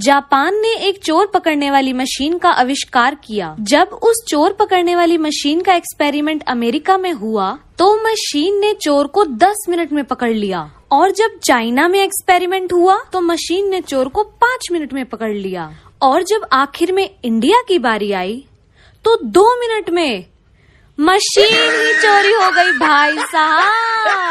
Japan ने एक चोर पकड़ने वाली मशीन का आविष्कार किया जब उस चोर पकड़ने वाली मशीन का एक्सपेरिमेंट अमेरिका में हुआ तो मशीन ने चोर को 10 मिनट में पकड़ लिया और जब चाइना में एक्सपेरिमेंट हुआ तो मशीन ने चोर को 5 मिनट में पकड़ लिया और जब आखिर में इंडिया की बारी आई तो दो मिनट में मशीन ही चोरी हो गई भाई साहब